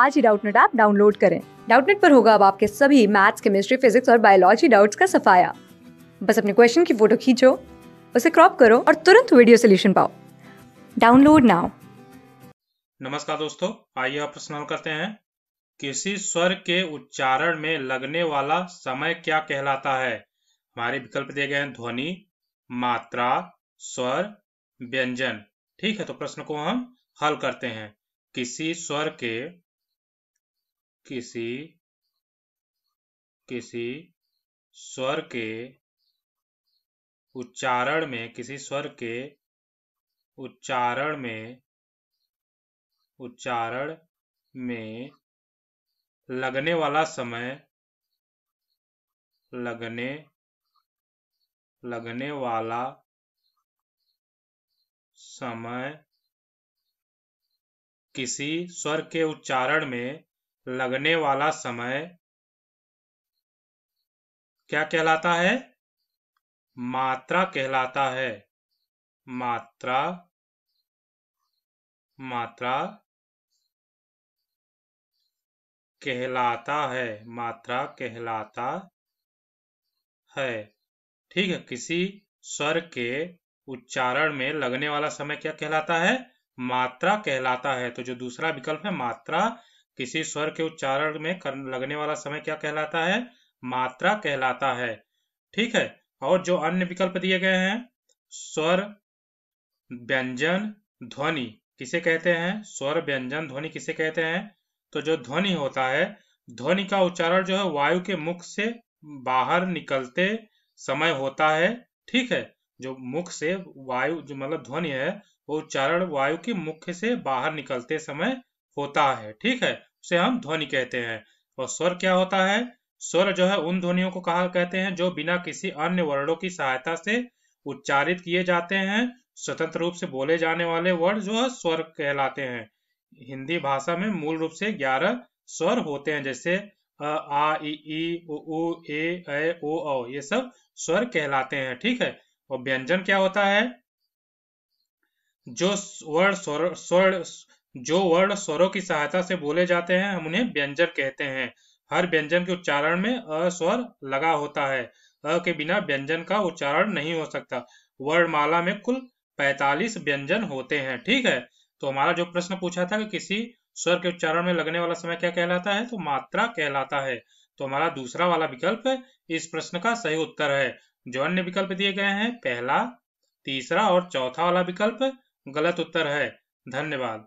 आज ही Doubtnut app download करें डाउटनेट पर होगा अब आपके सभी मैथ्स केमिस्ट्री फिजिक्स और बायोलॉजी डाउट्स का सफाया बस अपने क्वेश्चन की फोटो खींचो उसे क्रॉप करो और तुरंत वीडियो सोल्यूशन पाओ डाउनलोड नाउ नमस्कार दोस्तों आइए आप प्रश्न करते हैं किसी स्वर के उच्चारण में लगने वाला समय क्या कहलाता है हमारे विकल्प दिए गए हैं ध्वनि मात्रा स्वर व्यंजन ठीक है तो प्रश्न को हम हल करते हैं किसी स्वर के किसी किसी स्वर के उच्चारण में किसी स्वर के उच्चारण में उच्चारण में लगने वाला समय लगने लगने वाला समय किसी स्वर के उच्चारण में लगने वाला समय क्या कहलाता है मात्रा कहलाता है मात्रा मात्रा कहलाता है मात्रा कहलाता है ठीक है किसी स्वर के उच्चारण में लगने वाला समय क्या कहलाता है मात्रा कहलाता है तो जो दूसरा विकल्प है मात्रा किसी स्वर के उच्चारण में कर, लगने वाला समय क्या कहलाता है मात्रा कहलाता है ठीक है और जो अन्य विकल्प दिए गए हैं स्वर व्यंजन ध्वनि किसे कहते हैं स्वर व्यंजन ध्वनि किसे कहते हैं तो जो ध्वनि होता है ध्वनि का उच्चारण जो है वायु के मुख से बाहर निकलते समय होता है ठीक है जो मुख से वायु जो मतलब ध्वनि है वो उच्चारण वायु के मुख से बाहर निकलते समय होता है ठीक है उसे हम ध्वनि कहते हैं और स्वर क्या होता है स्वर जो है उन ध्वनियों को कहा कहते हैं जो बिना किसी अन्य वर्णों की सहायता से उच्चारित किए जाते हैं स्वतंत्र रूप से बोले जाने वाले वर्ड जो है स्वर कहलाते हैं हिंदी भाषा में मूल रूप से ग्यारह स्वर होते हैं जैसे अ आ ई ए ओ औ ये सब स्वर कहलाते हैं ठीक है और व्यंजन क्या होता है जो स्वर स्वर जो वर्ण स्वरों की सहायता से बोले जाते हैं हम उन्हें व्यंजन कहते हैं हर व्यंजन के उच्चारण में अ स्वर लगा होता है अ के बिना व्यंजन का उच्चारण नहीं हो सकता वर्णमाला में कुल 45 व्यंजन होते हैं ठीक है तो हमारा जो प्रश्न पूछा था कि किसी स्वर के उच्चारण में लगने वाला समय क्या कहलाता है तो मात्रा कहलाता है तो हमारा दूसरा वाला विकल्प इस प्रश्न का सही उत्तर है जो अन्य विकल्प दिए गए हैं पहला तीसरा और चौथा वाला विकल्प गलत उत्तर है धन्यवाद